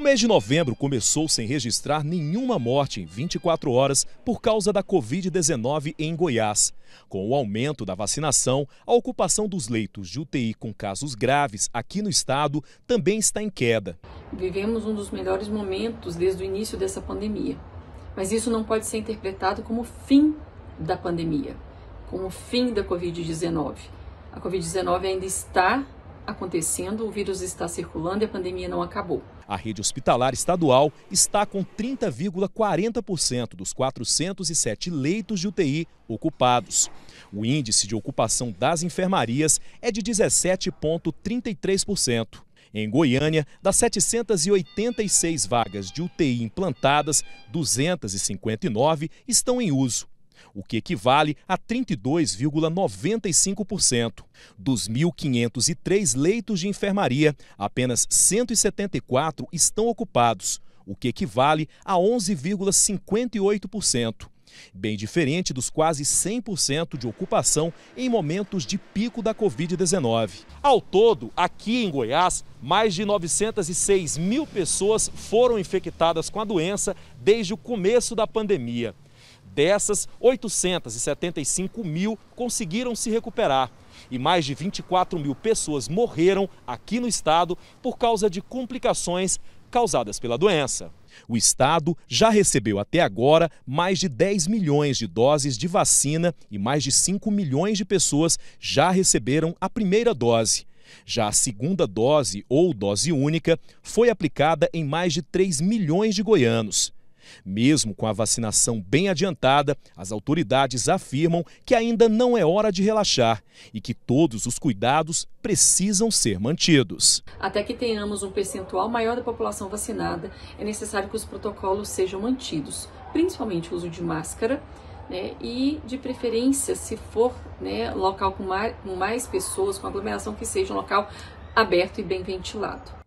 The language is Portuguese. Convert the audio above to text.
O mês de novembro começou sem registrar nenhuma morte em 24 horas por causa da Covid-19 em Goiás. Com o aumento da vacinação, a ocupação dos leitos de UTI com casos graves aqui no estado também está em queda. Vivemos um dos melhores momentos desde o início dessa pandemia. Mas isso não pode ser interpretado como fim da pandemia, como fim da Covid-19. A Covid-19 ainda está acontecendo, o vírus está circulando e a pandemia não acabou. A rede hospitalar estadual está com 30,40% dos 407 leitos de UTI ocupados. O índice de ocupação das enfermarias é de 17,33%. Em Goiânia, das 786 vagas de UTI implantadas, 259 estão em uso o que equivale a 32,95%. Dos 1.503 leitos de enfermaria, apenas 174 estão ocupados, o que equivale a 11,58%. Bem diferente dos quase 100% de ocupação em momentos de pico da Covid-19. Ao todo, aqui em Goiás, mais de 906 mil pessoas foram infectadas com a doença desde o começo da pandemia. Dessas, 875 mil conseguiram se recuperar. E mais de 24 mil pessoas morreram aqui no estado por causa de complicações causadas pela doença. O estado já recebeu até agora mais de 10 milhões de doses de vacina e mais de 5 milhões de pessoas já receberam a primeira dose. Já a segunda dose, ou dose única, foi aplicada em mais de 3 milhões de goianos. Mesmo com a vacinação bem adiantada, as autoridades afirmam que ainda não é hora de relaxar e que todos os cuidados precisam ser mantidos. Até que tenhamos um percentual maior da população vacinada, é necessário que os protocolos sejam mantidos, principalmente o uso de máscara. Né, e de preferência, se for né, local com mais, com mais pessoas, com aglomeração, que seja um local aberto e bem ventilado.